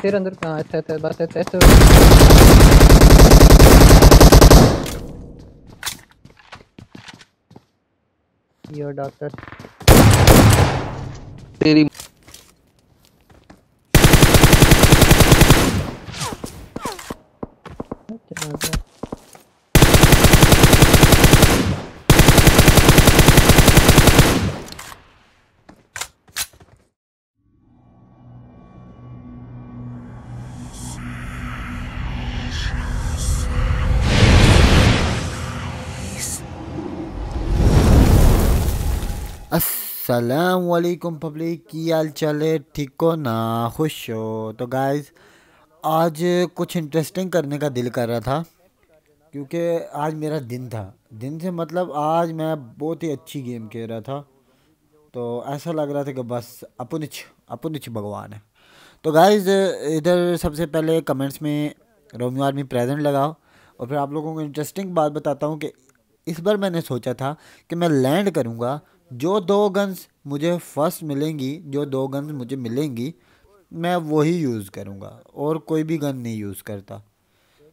फिर अंदर कहाँ अच्छा अच्छा बस अच्छा अच्छा योर डॉक्टर तेरी सलाम वालेकुम पब्लिक की हाल चाल है ठीक हो ना खुश हो तो गाइस आज कुछ इंटरेस्टिंग करने का दिल कर रहा था क्योंकि आज मेरा दिन था दिन से मतलब आज मैं बहुत ही अच्छी गेम खेल रहा था तो ऐसा लग रहा था कि बस अपुनिच अपनिच भगवान है तो गाइस इधर सबसे पहले कमेंट्स में रोमियो आर्मी प्रेजेंट लगाओ और फिर आप लोगों को इंटरेस्टिंग बात बताता हूँ कि इस बार मैंने सोचा था कि मैं लैंड करूँगा जो दो गन्स मुझे फर्स्ट मिलेंगी जो दो गन्स मुझे मिलेंगी मैं वही यूज़ करूँगा और कोई भी गन नहीं यूज़ करता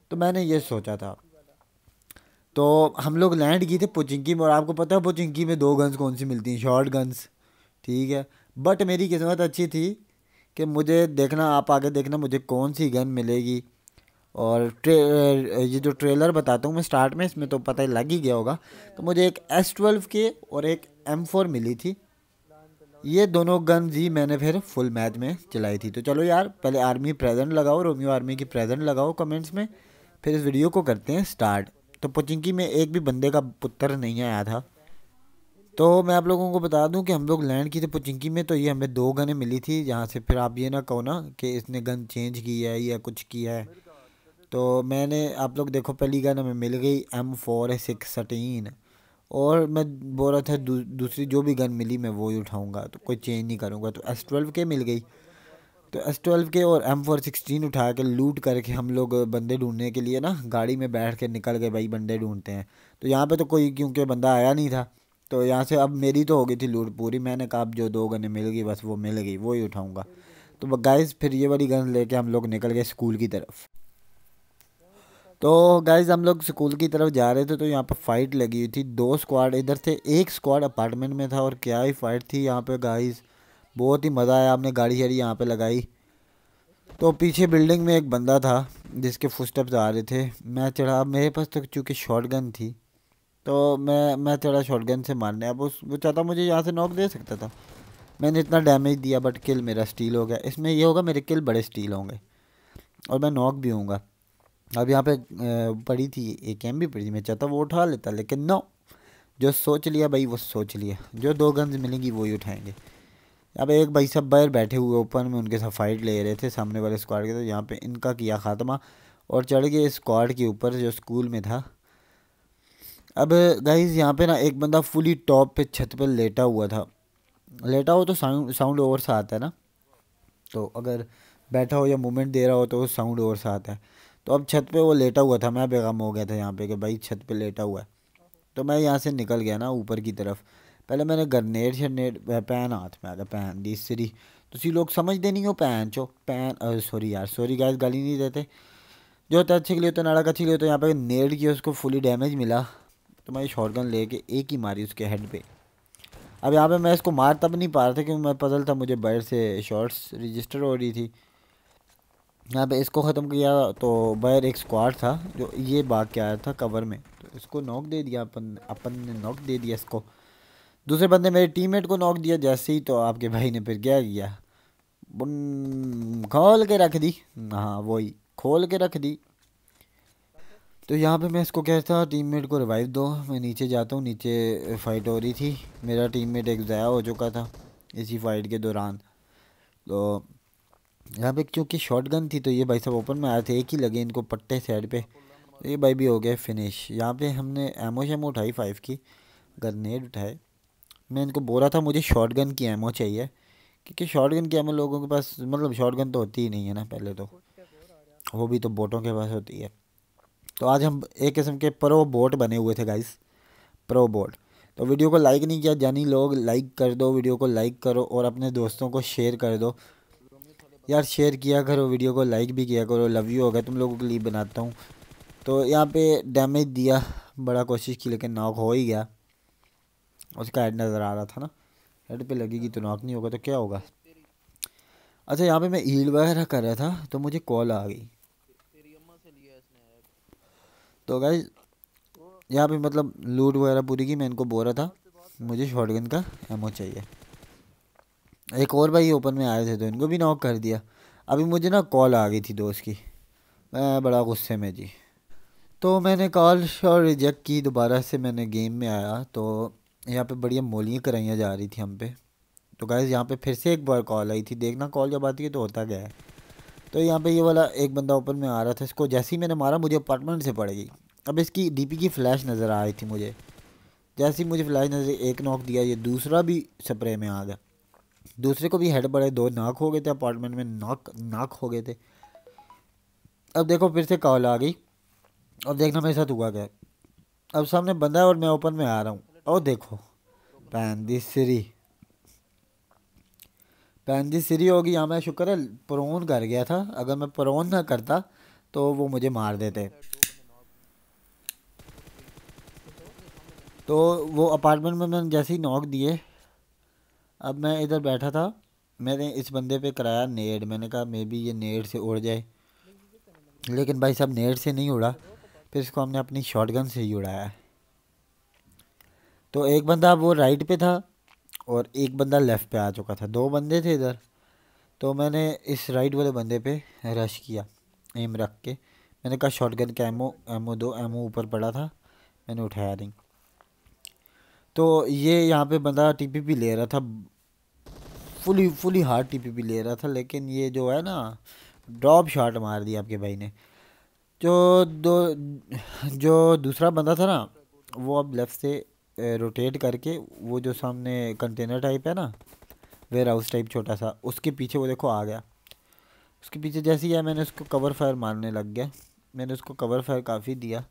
तो मैंने ये सोचा था तो हम लोग लैंड किए थे पुचिंकी में और आपको पता है पोचिंकी में दो गन्स कौन सी मिलती हैं शॉर्ट गन्स ठीक है बट मेरी किस्मत अच्छी थी कि मुझे देखना आप आगे देखना मुझे कौन सी गन मिलेगी और ट्रे ये जो ट्रेलर बताता हूँ मैं स्टार्ट में इसमें तो पता ही लग ही गया होगा तो मुझे एक एस ट्वेल्व के और एक एम फोर मिली थी ये दोनों गन्स ही मैंने फिर फुल मैच में चलाई थी तो चलो यार पहले आर्मी प्रेजेंट लगाओ रोमियो आर्मी की प्रेजेंट लगाओ कमेंट्स में फिर इस वीडियो को करते हैं स्टार्ट तो पुचिंकी में एक भी बंदे का पुत्र नहीं आया था तो मैं आप लोगों को बता दूं कि हम लोग लैंड की थे पुचिंकी में तो ये हमें दो गने मिली थी जहाँ से फिर आप ये ना कहो ना कि इसने गन चेंज की है या कुछ किया है तो मैंने आप लोग देखो पहली गन हमें मिल गई एम फोर सिक्सटीन और मैं बोल रहा था दू, दूसरी जो भी गन मिली मैं वो ही उठाऊँगा तो कोई चेंज नहीं करूँगा तो एस ट्वेल्व के मिल गई तो एस ट्वेल्व के और एम फोर सिक्सटीन उठा के लूट करके हम लोग बंदे ढूंढने के लिए ना गाड़ी में बैठ के निकल गए भाई बंदे ढूंढते हैं तो यहाँ पे तो कोई क्योंकि बंदा आया नहीं था तो यहाँ से अब मेरी तो हो गई थी लूट पूरी मैंने कहा अब जो दो गने मिल गई बस वो मिल गई वो ही उठाऊँगा तो गाइस फिर ये वाली गन लेके हम लोग निकल गए स्कूल की तरफ तो गाइज हम लोग स्कूल की तरफ जा रहे थे तो यहाँ पर फाइट लगी हुई थी दो स्क्वाड इधर थे एक स्क्वाड अपार्टमेंट में था और क्या ही फाइट थी यहाँ पे गाइज बहुत ही मज़ा आया आपने गाड़ी शाड़ी यहाँ पे लगाई तो पीछे बिल्डिंग में एक बंदा था जिसके फुटस्टेप्स आ रहे थे मैं चढ़ा मेरे पास तो चूँकि गन थी तो मैं मैं चढ़ा गन से मारने अब उस वो चाहता मुझे यहाँ से नॉक दे सकता था मैंने इतना डैमेज दिया बट किल मेरा स्टील हो गया इसमें यह होगा मेरे किल बड़े स्टील होंगे और मैं नॉक भी हूँगा अब यहाँ पे पड़ी थी एक एम भी पड़ी थी मैं चाहता वो उठा लेता लेकिन नो जो सोच लिया भाई वो सोच लिया जो दो गन्स मिलेंगी वही उठाएंगे अब एक भाई सब बाहर बैठे हुए ऊपर में उनके साथ फाइट ले रहे थे सामने वाले स्क्वाड के तो यहाँ पे इनका किया ख़ात्मा और चढ़ गए स्क्वाड के ऊपर जो स्कूल में था अब गाइज यहाँ पे ना एक बंदा फुली टॉप पे छत पे लेटा हुआ था लेटा हो तो साउंड साउंड ओवर सा आता है ना तो अगर बैठा हो या मूवमेंट दे रहा हो तो साउंड ओवर सा आता है तो अब छत पे वो लेटा हुआ था मैं बेगम हो गया था यहाँ पे कि भाई छत पे लेटा हुआ है तो मैं यहाँ से निकल गया ना ऊपर की तरफ पहले मैंने गरनेड शरनेड पैन हाथ में आ गया पैन दी तो सी लोग समझते नहीं हो पैन चो पैन सॉरी यार सॉरी गैस गाली नहीं देते जो होता अच्छे के लिए तो नाड़क अच्छे के लिए तो यहाँ पर नेड किया उसको फुली डैमेज मिला तो मैं शॉर्ट लेके एक ही मारी उसके हेड पे अब यहाँ पे मैं इसको मार तब नहीं पा रहा था क्योंकि मैं पजल था मुझे बैर से शॉर्ट्स रजिस्टर हो रही थी यहाँ पे इसको ख़त्म किया तो बैर एक स्क्वाड था जो ये बाग के आया था कवर में तो इसको नॉक दे दिया अपन अपन ने नॉक दे दिया इसको दूसरे बंदे मेरे टीममेट को नॉक दिया जैसे ही तो आपके भाई ने फिर क्या किया खोल के रख दी हाँ वही खोल के रख दी तो यहाँ पे मैं इसको कहता टीममेट को रिवाइव दो मैं नीचे जाता हूँ नीचे फ़ाइट हो रही थी मेरा टीम एक ज़ाया हो चुका था इसी फाइट के दौरान तो यहाँ पे क्योंकि शॉर्ट गन थी तो ये भाई साहब ओपन में आए थे एक ही लगे इनको पट्टे साइड पे तो ये भाई भी हो गए फिनिश यहाँ पे हमने एमओ शेमो उठाई फाइव की ग्रनेड उठाए मैं इनको बोला था मुझे शॉट गन की एमओ चाहिए क्योंकि शॉर्ट गन की एमओ लोगों के पास मतलब शॉर्ट गन तो होती ही नहीं है ना पहले तो वो भी तो बोटों के पास होती है तो आज हम एक किस्म के प्रो बोट बने हुए थे गाइस प्रो बोट तो वीडियो को लाइक नहीं किया जानी लोग लाइक कर दो वीडियो को लाइक करो और अपने दोस्तों को शेयर कर दो यार शेयर किया करो वीडियो को लाइक भी किया करो लव यू होगा तुम लोगों के लिए बनाता हूँ तो यहाँ पे डैमेज दिया बड़ा कोशिश की लेकिन नॉक हो ही गया उसका हेड नज़र आ रहा था ना हेड पे लगेगी तो नॉक नहीं होगा तो क्या होगा अच्छा यहाँ पे मैं हील वगैरह कर रहा था तो मुझे कॉल आ गई तो गई यहाँ पे मतलब लूट वगैरह पूरी की मैं इनको बोल रहा था मुझे शॉर्ट का एमओ चाहिए एक और भाई ओपन में आए थे तो इनको भी नॉक कर दिया अभी मुझे ना कॉल आ गई थी दोस्त की मैं बड़ा गुस्से में जी तो मैंने कॉल और रिजेक्ट की दोबारा से मैंने गेम में आया तो यहाँ पे बढ़िया मोलियाँ कराइयाँ जा रही थी हम पे तो गैस यहाँ पे फिर से एक बार कॉल आई थी देखना कॉल जब आती है तो होता गया है तो यहाँ पे ये वाला एक बंदा ओपन में आ रहा था इसको जैसे ही मैंने मारा मुझे अपार्टमेंट से पड़ गई अब इसकी डी की फ़्लैश नज़र आ रही थी मुझे जैसे ही मुझे फ्लैश नज़र एक नॉक दिया ये दूसरा भी स्प्रे में आ गया दूसरे को भी हेड बड़े दो नाक हो गए थे अपार्टमेंट में नाक नाक हो गए थे अब देखो फिर से कॉल आ गई अब देखना मेरे साथ हुआ क्या अब सामने बंदा है और मैं ओपन में आ रहा हूँ और देखो पैंदी सीरी पैंदी सीरी होगी यहाँ मैं शुक्र है प्रोन कर गया था अगर मैं प्रोन ना करता तो वो मुझे मार देते तो वो अपार्टमेंट में मैंने जैसे ही नॉक दिए अब मैं इधर बैठा था मैंने इस बंदे पे कराया नेट मैंने कहा मे बी ये नेट से उड़ जाए लेकिन भाई साहब नेट से नहीं उड़ा फिर इसको हमने अपनी शॉटगन से ही उड़ाया तो एक बंदा वो राइट पे था और एक बंदा लेफ़्ट पे आ चुका था दो बंदे थे इधर तो मैंने इस राइट वाले बंदे पे रश किया एम रख के मैंने कहा शॉटगन का एमओ एमओ दो एमओ ऊपर पड़ा था मैंने उठाया नहीं तो ये यहाँ पे बंदा टीपीपी ले रहा था फुली फुली हार्ड टीपीपी ले रहा था लेकिन ये जो है ना ड्रॉप शॉट मार दिया आपके भाई ने जो दो जो दूसरा बंदा था ना वो अब लेफ़्ट से रोटेट करके वो जो सामने कंटेनर टाइप है ना वेयर हाउस टाइप छोटा सा उसके पीछे वो देखो आ गया उसके पीछे जैसे ही आया मैंने उसको कवर फायर मारने लग गया मैंने उसको कवर फायर काफ़ी दिया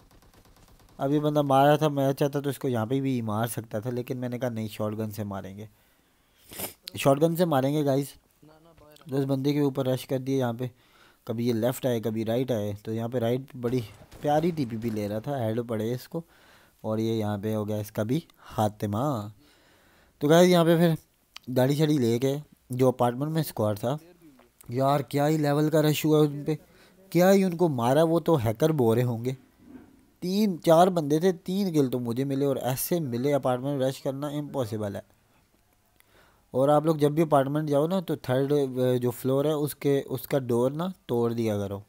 अब ये बंदा मार रहा था मैं चाहता अच्छा तो इसको यहाँ पे भी मार सकता था लेकिन मैंने कहा नहीं गन से मारेंगे गन से मारेंगे गाइस तो इस बंदे के ऊपर रश कर दिए यहाँ पे कभी ये लेफ़्ट आए कभी राइट आए तो यहाँ पे राइट बड़ी प्यारी टीपी भी ले रहा था हेड पड़े इसको और ये यहाँ पे हो गया इसका भी हातिमा तो गाइस यहाँ पे फिर दाढ़ी छड़ी ले गए जो अपार्टमेंट में स्क्वाड था यार क्या ही लेवल का रश हुआ उन पर क्या ही उनको मारा वो तो हैकर बोरे होंगे तीन चार बंदे थे तीन गिल तो मुझे मिले और ऐसे मिले अपार्टमेंट रश करना इम्पॉसिबल है और आप लोग जब भी अपार्टमेंट जाओ ना तो थर्ड जो फ्लोर है उसके उसका डोर ना तोड़ दिया करो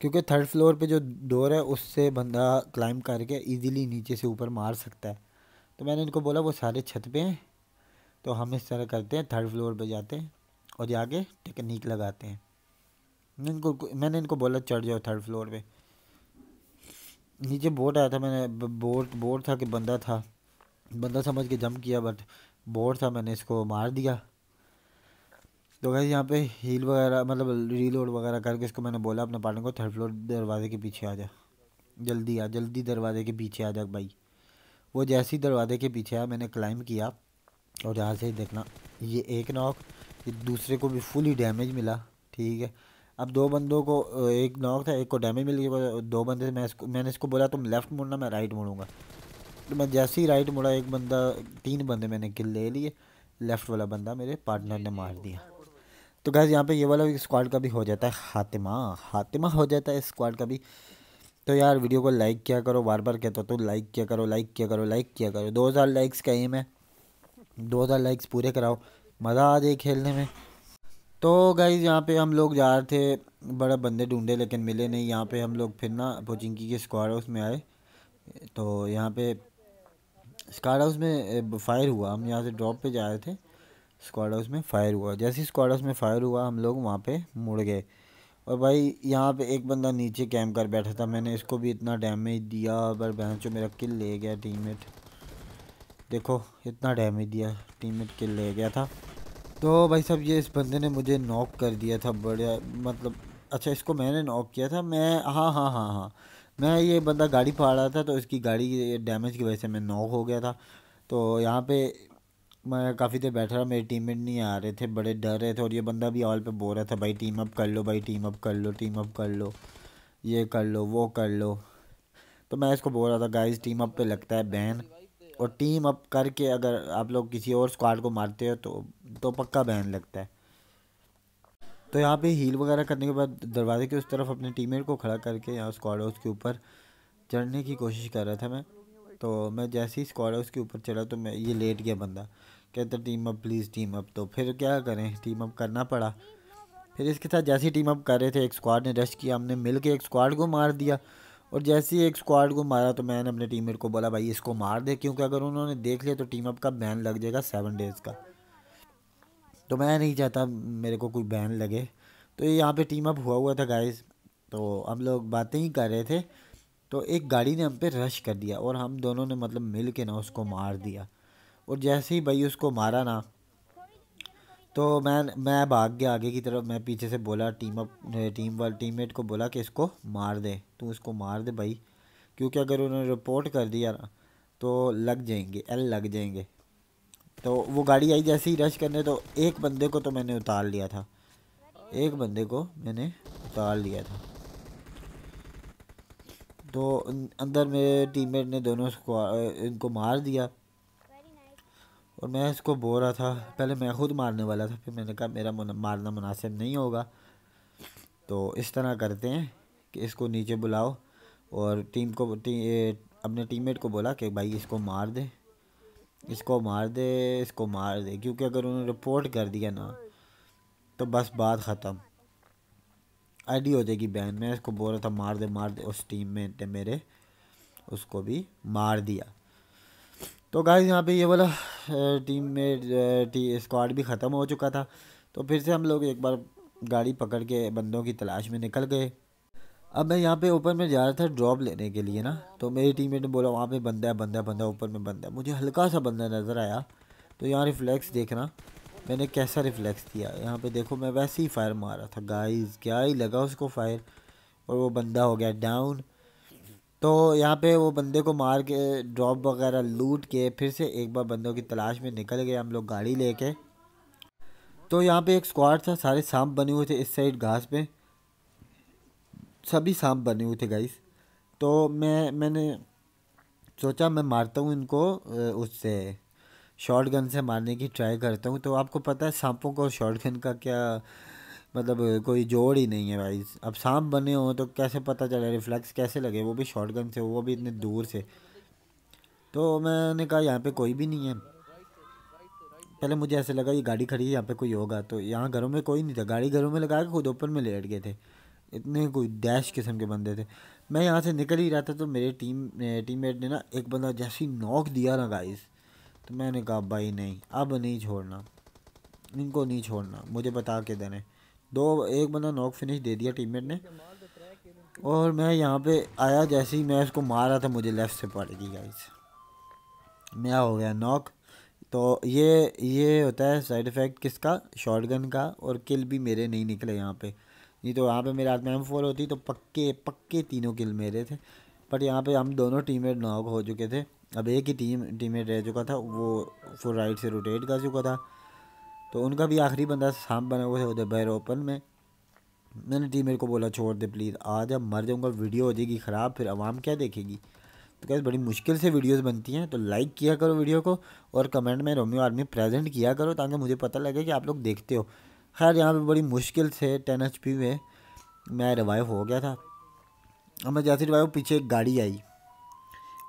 क्योंकि थर्ड फ्लोर पे जो डोर है उससे बंदा क्लाइंब करके इजीली नीचे से ऊपर मार सकता है तो मैंने इनको बोला वो सारे छत पे हैं तो हम इस तरह करते हैं थर्ड फ्लोर पे जाते हैं और जाके टेक्निक लगाते हैं इनको मैंने इनको बोला चढ़ जाओ थर्ड फ्लोर पर नीचे बोट आया था मैंने बोट बोट था कि बंदा था बंदा समझ के जंप किया बट बोट था मैंने इसको मार दिया तो गैस यहाँ पे हील वगैरह मतलब रीलोड वगैरह करके इसको मैंने बोला अपने पार्टनर को थर्ड फ्लोर दरवाजे के पीछे आ जा जल्दी आ जल्दी दरवाजे के पीछे आ जा भाई वो जैसे ही दरवाजे के पीछे आया मैंने क्लाइम किया और यहाँ से देखना ये एक नॉक ये दूसरे को भी फुली डैमेज मिला ठीक है अब दो बंदों को एक नॉक था एक को डैमेज मिल गया दो बंदे मैं इसको मैंने इसको बोला तुम लेफ़्ट मुड़ना मैं राइट मुड़ूंगा तो मैं जैसे ही राइट मुड़ा एक बंदा तीन बंदे मैंने किल ले लिए लेफ़्ट वाला बंदा मेरे पार्टनर ने मार दिया तो गैस यहाँ पे ये वाला स्क्वाड का भी हो जाता है हातिमा हातिमा हो जाता है स्क्वाड का भी तो यार वीडियो को लाइक किया करो बार बार कहता तो लाइक किया करो लाइक किया करो लाइक किया करो दो हज़ार लाइक्स का एम है दो हज़ार लाइक्स पूरे कराओ मज़ा आ जाए खेलने में तो गाइज यहाँ पे हम लोग जा रहे थे बड़ा बंदे ढूंढे लेकिन मिले नहीं यहाँ पे हम लोग फिर ना पोचिंकी के स्क्वाड हाउस में आए तो यहाँ पे स्क्वाड हाउस में फायर हुआ हम यहाँ से ड्रॉप पे जा रहे थे स्क्वाड हाउस में फायर हुआ जैसे ही स्क्वाड हाउस में फायर हुआ हम लोग वहाँ पे मुड़ गए और भाई यहाँ पे एक बंदा नीचे कैम कर बैठा था मैंने इसको भी इतना डैमेज दिया पर बहन चो मेरा किल ले गया टीम देखो इतना डैमेज दिया टीम किल ले गया था तो भाई साहब ये इस बंदे ने मुझे नॉक कर दिया था बढ़िया मतलब अच्छा इसको मैंने नॉक किया था मैं हाँ हाँ हाँ हाँ मैं ये बंदा गाड़ी फाड़ रहा था तो इसकी गाड़ी की डैमेज की वजह से मैं नॉक हो गया था तो यहाँ पे मैं काफ़ी देर बैठा रहा मेरे टीममेट नहीं आ रहे थे बड़े डर रहे थे और ये बंदा भी ऑल पे बोल रहा था भाई टीम अप कर लो भाई टीम अप कर लो टीम अप कर लो ये कर लो वो कर लो तो मैं इसको बोल रहा था गाइज टीम अप पे लगता है बैन और टीम अप करके अगर आप लोग किसी और स्क्वाड को मारते हो तो तो पक्का बैन लगता है तो यहाँ पे हील वगैरह करने के बाद दरवाजे के उस तरफ अपने टीममेट को खड़ा करके यहाँ स्क्वाड हाउस के ऊपर चढ़ने की कोशिश कर रहा था मैं तो मैं जैसे ही स्क्वाड हाउस के ऊपर चढ़ा तो मैं ये लेट गया बंदा कहता team up please team up तो फिर क्या करें टीम अप करना पड़ा फिर इसके साथ जैसे ही टीम अप कर रहे थे एक स्क्वाड ने रश किया हमने मिल एक स्क्वाड को मार दिया और जैसे ही एक स्क्वाड को मारा तो मैंने अपने टीम को बोला भाई इसको मार दे क्योंकि अगर उन्होंने देख लिया तो टीम अप का बैन लग जाएगा सेवन डेज़ का तो मैं नहीं चाहता मेरे को कोई बैन लगे तो ये यहाँ पे टीम अप हुआ हुआ था गाइस तो हम लोग बातें ही कर रहे थे तो एक गाड़ी ने हम पे रश कर दिया और हम दोनों ने मतलब मिल के ना उसको मार दिया और जैसे ही भाई उसको मारा ना तो मैं मैं भाग गया आगे की तरफ मैं पीछे से बोला टीम अप टीम वाल टीम को बोला कि इसको मार दे तू इसको मार दे भाई क्योंकि अगर उन्होंने रिपोर्ट कर दिया ना तो लग जाएंगे एल लग जाएंगे तो वो गाड़ी आई जैसे ही रश करने तो एक बंदे को तो मैंने उतार लिया था एक बंदे को मैंने उतार लिया था तो अं, अंदर मेरे टीममेट ने दोनों इनको मार दिया और मैं इसको बो रहा था पहले मैं ख़ुद मारने वाला था फिर मैंने कहा मेरा मारना मुनासिब नहीं होगा तो इस तरह करते हैं कि इसको नीचे बुलाओ और टीम को टी, अपने टीममेट को बोला कि भाई इसको मार दे इसको मार दे इसको मार दे क्योंकि अगर उन्होंने रिपोर्ट कर दिया ना तो बस बात ख़त्म आईडी हो जाएगी बैन में इसको बोल रहा था मार दे मार दे उस टीम में थे मेरे उसको भी मार दिया तो गाइस यहाँ पे ये वाला टीम में टी स्क्वाड भी ख़त्म हो चुका था तो फिर से हम लोग एक बार गाड़ी पकड़ के बंदों की तलाश में निकल गए अब मैं यहाँ पे ऊपर में जा रहा था ड्रॉप लेने के लिए ना तो मेरी टीममेट ने बोला वहाँ पे बंदा है बंदा है बंदा ऊपर में बंदा है मुझे हल्का सा बंदा नज़र आया तो यहाँ रिफ्लेक्स देखना मैंने कैसा रिफ्लेक्स दिया यहाँ पे देखो मैं वैसे ही फायर मारा था गाइस क्या ही लगा उसको फायर और वो बंदा हो गया डाउन तो यहाँ पर वो बंदे को मार के ड्रॉप वगैरह लूट के फिर से एक बार बंदों की तलाश में निकल गए हम लोग गाड़ी ले तो यहाँ पर एक स्क्वाड था सारे सांप बने हुए थे इस साइड घास पर सभी सांप बने हुए थे गाइस तो मैं मैंने सोचा मैं मारता हूँ इनको उससे शॉर्ट गन से मारने की ट्राई करता हूँ तो आपको पता है सांपों को शॉर्ट गन का क्या मतलब कोई जोड़ ही नहीं है भाई अब सांप बने हो तो कैसे पता चले रिफ्लेक्स कैसे लगे वो भी शॉर्ट गन से वो भी इतने दूर से तो मैंने कहा यहाँ पे कोई भी नहीं है पहले मुझे ऐसे लगा ये गाड़ी खड़ी है यहाँ पे कोई होगा तो यहाँ घरों में कोई नहीं था गाड़ी घरों में लगा के खुद ऊपर में लेट गए थे इतने कोई डैश किस्म के बंदे थे मैं यहाँ से निकल ही रहा था तो मेरे टीम टीममेट ने ना एक बंदा जैसे ही नॉक दिया ना गाइस तो मैंने कहा भाई नहीं अब नहीं छोड़ना इनको नहीं छोड़ना मुझे बता के देने दो एक बंदा नॉक फिनिश दे दिया टीममेट ने और मैं यहाँ पे आया जैसे ही मैं उसको मारा था मुझे लेफ़्ट से पड़ गई गाइस मैं हो गया नॉक तो ये ये होता है साइड इफ़ेक्ट किसका शॉटगन का और किल भी मेरे नहीं निकले यहाँ पर नहीं तो वहाँ पे मेरे हाथ में एम फोर होती तो पक्के पक्के तीनों किल मेरे थे बट यहाँ पे हम दोनों टीमेट नॉक हो चुके थे अब एक ही टीम टीमेट रह चुका था वो फुल राइट से रोटेट कर चुका था तो उनका भी आखिरी बंदा सांप बना हुआ था उधर बैर ओपन में मैंने मेट को बोला छोड़ दे प्लीज़ आज अब मर जाऊँगा वीडियो हो जाएगी ख़राब फिर आवाम क्या देखेगी तो कैसे बड़ी मुश्किल से वीडियोस बनती हैं तो लाइक किया करो वीडियो को और कमेंट में रोमियो आर्मी प्रेजेंट किया करो ताकि मुझे पता लगे कि आप लोग देखते हो खैर यहाँ पे बड़ी मुश्किल से टेन एच पी में मैं रिवाइव हो गया था अब मैं जैसे रिवाइव पीछे एक गाड़ी आई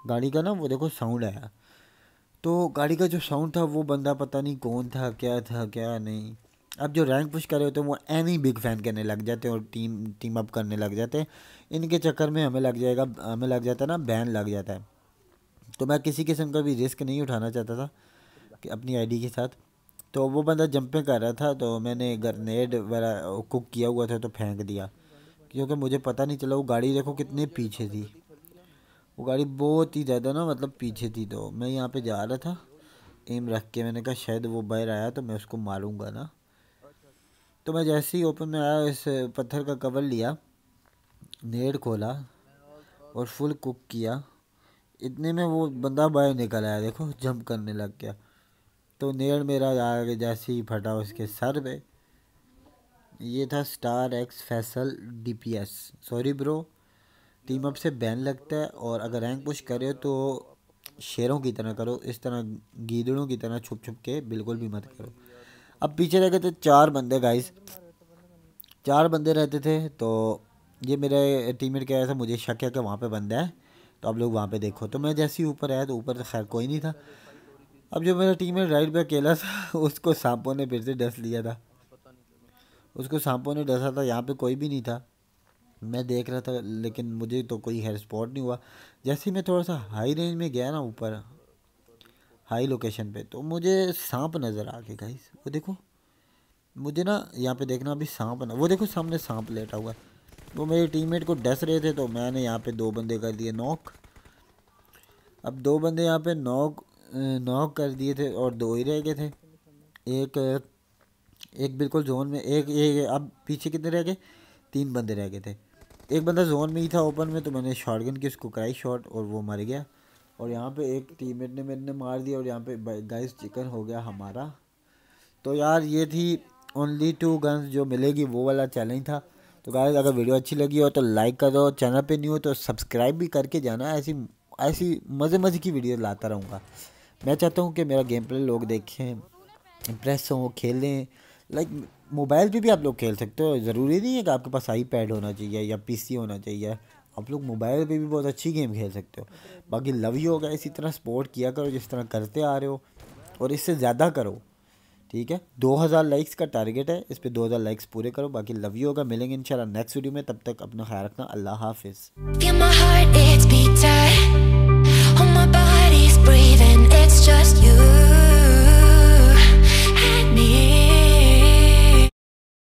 गाड़ी का ना वो देखो साउंड आया तो गाड़ी का जो साउंड था वो बंदा पता नहीं कौन था क्या था क्या नहीं अब जो रैंक पुश कर रहे होते हैं वो एनी बिग फैन करने लग जाते हैं और टीम टीम अप करने लग जाते हैं इनके चक्कर में हमें लग जाएगा हमें लग जाता है ना बैन लग जाता है तो मैं किसी किस्म का भी रिस्क नहीं उठाना चाहता था कि अपनी आईडी के साथ तो वो बंदा जंपिंग कर रहा था तो मैंने ग्रनेड वगैरह कुक किया हुआ था तो फेंक दिया क्योंकि मुझे पता नहीं चला वो गाड़ी देखो कितने पीछे थी वो गाड़ी बहुत ही ज़्यादा ना मतलब पीछे थी तो मैं यहाँ पे जा रहा था एम रख के मैंने कहा शायद वो बैर आया तो मैं उसको मारूंगा ना तो मैं जैसे ही ओपन में आया इस पत्थर का कवर लिया नेड खोला और फुल कुक किया इतने में वो बंदा बाहर निकल आया देखो जंप करने लग गया तो नेड़ मेरा आगे जैसे ही फटा उसके सर पे ये था star X Faisal DPS sorry bro team up से बैन लगता है और अगर रैंक पुश करे तो शेरों की तरह करो इस तरह गीदड़ों की तरह छुप छुप के बिल्कुल भी मत करो अब पीछे रह गए थे चार बंदे गाइस चार बंदे रहते थे तो ये मेरे टीममेट कह रहा था मुझे शक है कि वहाँ पे बंदा है तो आप लोग वहाँ पे देखो तो मैं जैसे ही ऊपर आया तो ऊपर तो खैर कोई नहीं था अब जो मेरा टीम में राइट बैक खेला था उसको सांपों ने फिर से डस लिया था उसको सांपों ने डसा था यहाँ पे कोई भी नहीं था मैं देख रहा था लेकिन मुझे तो कोई हेयर स्पॉट नहीं हुआ जैसे ही मैं थोड़ा सा हाई रेंज में गया ना ऊपर हाई लोकेशन पे तो मुझे सांप नज़र आ गया गाइस वो देखो मुझे ना यहाँ पे देखना अभी सांप ना वो देखो सामने सांप लेटा हुआ वो मेरे टीममेट को डस रहे थे तो मैंने यहाँ पे दो बंदे कर दिए नॉक अब दो बंदे यहाँ पे नॉक नॉक कर दिए थे और दो ही रह गए थे एक एक बिल्कुल जोन में एक एक अब पीछे कितने रह गए तीन बंदे रह गए थे एक बंदा जोन में ही था ओपन में तो मैंने गन की उसको कराई शॉट और वो मर गया और यहाँ पे एक टीममेट ने मैंने मार दिया और यहाँ पे गाइस चिकन हो गया हमारा तो यार ये थी ओनली टू गन्स जो मिलेगी वो वाला चैलेंज था तो गाइस अगर वीडियो अच्छी लगी हो तो लाइक करो चैनल पे न्यू हो तो सब्सक्राइब भी करके जाना ऐसी ऐसी मज़े मज़े की वीडियो लाता रहूँगा मैं चाहता हूँ कि मेरा गेम प्ले लोग देखें इम्प्रेस हों खेलें लाइक मोबाइल पे भी आप लोग खेल सकते हो ज़रूरी नहीं है कि आपके पास आई पैड होना चाहिए या सी होना चाहिए आप लोग मोबाइल पे भी बहुत अच्छी गेम खेल सकते हो बाकी लव ही होगा इसी तरह सपोर्ट किया करो जिस तरह करते आ रहे हो और इससे ज़्यादा करो ठीक है 2000 लाइक्स का टारगेट है इस पर दो लाइक्स पूरे करो बाकी लव यू होगा मिलेंगे इंशाल्लाह नेक्स्ट वीडियो में तब तक अपना ख्याल रखना अल्लाह हाफिज़ breathing, it's just you.